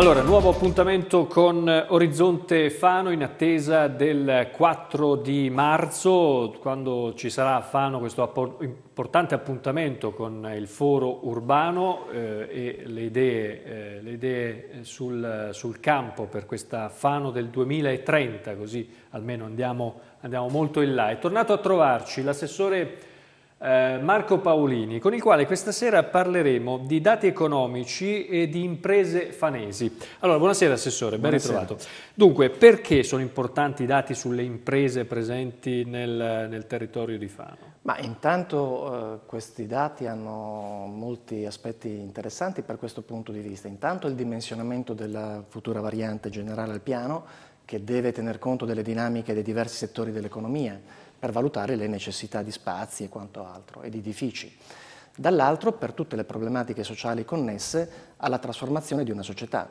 Allora, nuovo appuntamento con Orizzonte Fano in attesa del 4 di marzo, quando ci sarà a Fano questo importante appuntamento con il foro urbano eh, e le idee, eh, le idee sul, sul, campo per questa Fano del 2030, così almeno andiamo, andiamo molto in là. È tornato a trovarci l'assessore eh, Marco Paolini, con il quale questa sera parleremo di dati economici e di imprese fanesi. Allora, buonasera Assessore, ben buonasera. ritrovato. Dunque, perché sono importanti i dati sulle imprese presenti nel, nel territorio di Fano? Ma intanto eh, questi dati hanno molti aspetti interessanti per questo punto di vista. Intanto il dimensionamento della futura variante generale al piano che deve tener conto delle dinamiche dei diversi settori dell'economia per valutare le necessità di spazi e quanto altro e di edifici. Dall'altro per tutte le problematiche sociali connesse alla trasformazione di una società,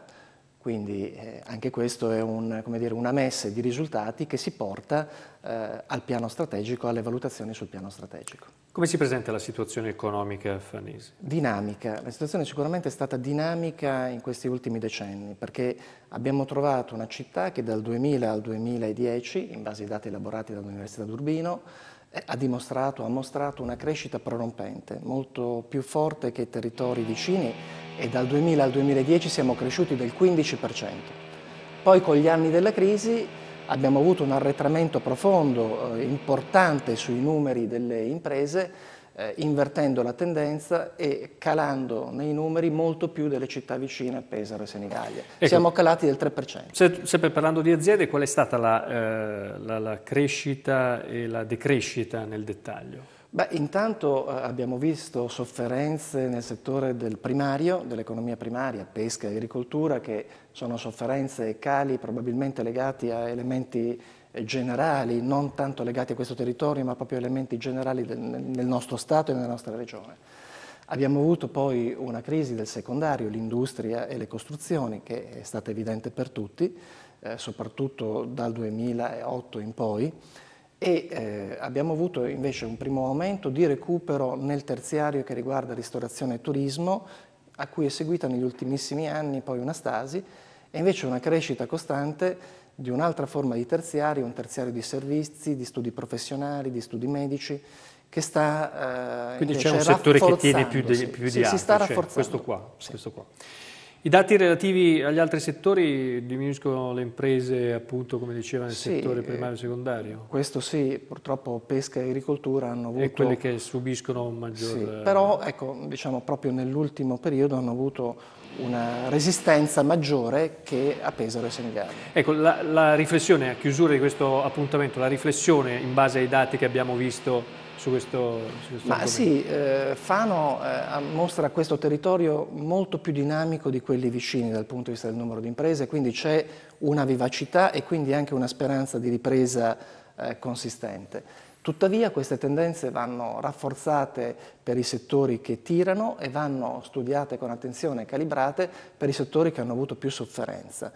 quindi eh, anche questo è un, dire, una messa di risultati che si porta eh, al piano strategico, alle valutazioni sul piano strategico. Come si presenta la situazione economica affanese? Dinamica, la situazione sicuramente è stata dinamica in questi ultimi decenni perché abbiamo trovato una città che dal 2000 al 2010, in base ai dati elaborati dall'Università d'Urbino, eh, ha dimostrato, ha mostrato una crescita prorompente, molto più forte che i territori vicini e dal 2000 al 2010 siamo cresciuti del 15%. Poi con gli anni della crisi abbiamo avuto un arretramento profondo, eh, importante sui numeri delle imprese eh, invertendo la tendenza e calando nei numeri molto più delle città vicine, Pesaro e Senigallia. Ecco, Siamo calati del 3%. Se, sempre parlando di aziende, qual è stata la, eh, la, la crescita e la decrescita nel dettaglio? Beh, intanto eh, abbiamo visto sofferenze nel settore del primario, dell'economia primaria, pesca e agricoltura, che sono sofferenze e cali probabilmente legati a elementi eh, generali, non tanto legati a questo territorio, ma proprio elementi generali nel nostro Stato e nella nostra regione. Abbiamo avuto poi una crisi del secondario, l'industria e le costruzioni, che è stata evidente per tutti, eh, soprattutto dal 2008 in poi, e eh, abbiamo avuto invece un primo aumento di recupero nel terziario che riguarda ristorazione e turismo, a cui è seguita negli ultimissimi anni poi una stasi, e invece una crescita costante di un'altra forma di terziario, un terziario di servizi, di studi professionali, di studi medici, che sta eh, Quindi c'è un settore che tiene più di, più di sì, altri, si sta cioè rafforzando. Cioè, questo qua. Sì. Questo qua. I dati relativi agli altri settori diminuiscono le imprese, appunto, come diceva, nel sì, settore eh, primario e secondario? Questo sì, purtroppo pesca e agricoltura hanno avuto... E quelli che subiscono un maggior... Sì, eh, però, ecco, diciamo, proprio nell'ultimo periodo hanno avuto una resistenza maggiore che a Pesaro e Senigallia. Ecco, la, la riflessione a chiusura di questo appuntamento, la riflessione in base ai dati che abbiamo visto su questo, su questo Ma argomento. sì, eh, Fano eh, mostra questo territorio molto più dinamico di quelli vicini dal punto di vista del numero di imprese, quindi c'è una vivacità e quindi anche una speranza di ripresa eh, consistente. Tuttavia queste tendenze vanno rafforzate per i settori che tirano e vanno studiate con attenzione e calibrate per i settori che hanno avuto più sofferenza.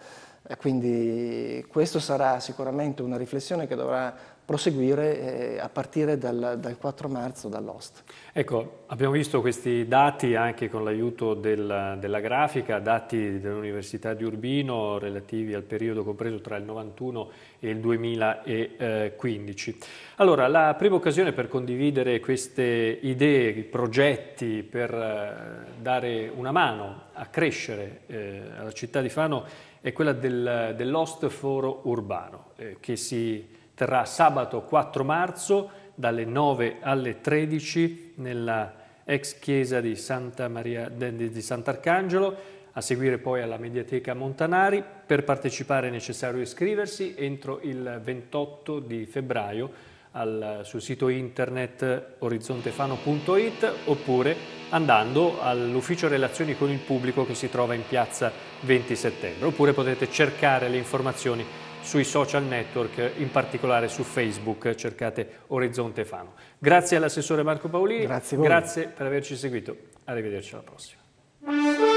Quindi questa sarà sicuramente una riflessione che dovrà proseguire eh, a partire dal, dal 4 marzo dall'Ost. Ecco, abbiamo visto questi dati anche con l'aiuto del, della grafica, dati dell'Università di Urbino relativi al periodo compreso tra il 91 e il 2015. Allora, la prima occasione per condividere queste idee, progetti per eh, dare una mano a crescere eh, alla città di Fano è quella del, dell'Ost Foro Urbano eh, che si terrà sabato 4 marzo dalle 9 alle 13 nella ex chiesa di, Santa Maria, di Sant'Arcangelo, a seguire poi alla Mediateca Montanari. Per partecipare è necessario iscriversi entro il 28 di febbraio al, sul sito internet orizzontefano.it oppure andando all'ufficio relazioni con il pubblico che si trova in piazza 20 settembre oppure potete cercare le informazioni sui social network, in particolare su Facebook, cercate Orizzonte Fano. Grazie all'assessore Marco Paolini, grazie, grazie per averci seguito, arrivederci alla prossima.